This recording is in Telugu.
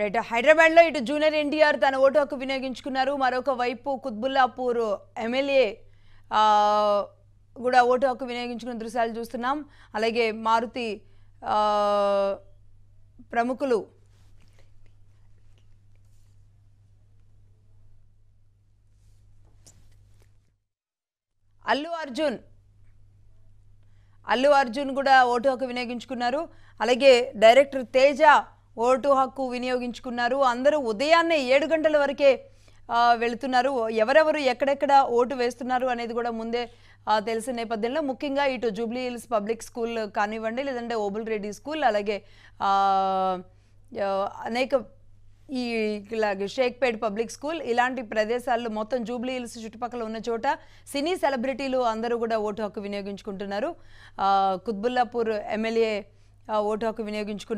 రైట్ హైదరాబాద్లో ఇటు జూనియర్ ఎన్టీఆర్ తన ఓటు హక్కు వినియోగించుకున్నారు మరొక వైపు కుత్బుల్లాపూర్ ఎమ్మెల్యే కూడా ఓటు హక్కు వినియోగించుకున్న దృశ్యాలు చూస్తున్నాం అలాగే మారుతి ప్రముఖులు అల్లు అర్జున్ అల్లు అర్జున్ కూడా ఓటు హక్కు వినియోగించుకున్నారు అలాగే డైరెక్టర్ తేజ ఓటు హక్కు వినియోగించుకున్నారు అందరూ ఉదయాన్నే ఏడు గంటల వరకే వెళుతున్నారు ఎవరెవరు ఎక్కడెక్కడ ఓటు వేస్తున్నారు అనేది కూడా ముందే తెలిసిన నేపథ్యంలో ముఖ్యంగా ఇటు జూబ్లీ హిల్స్ పబ్లిక్ స్కూల్ కానివ్వండి లేదంటే ఓబుల్ రెడ్డి స్కూల్ అలాగే అనేక ఈ ఇలాగే షేక్పేట్ పబ్లిక్ స్కూల్ ఇలాంటి ప్రదేశాల్లో మొత్తం జూబ్లీ హిల్స్ చుట్టుపక్కల ఉన్న చోట సినీ సెలబ్రిటీలు అందరూ కూడా ఓటు హక్కు వినియోగించుకుంటున్నారు కుత్బుల్లాపూర్ ఎమ్మెల్యే ఓటు హక్కు వినియోగించుకున్నారు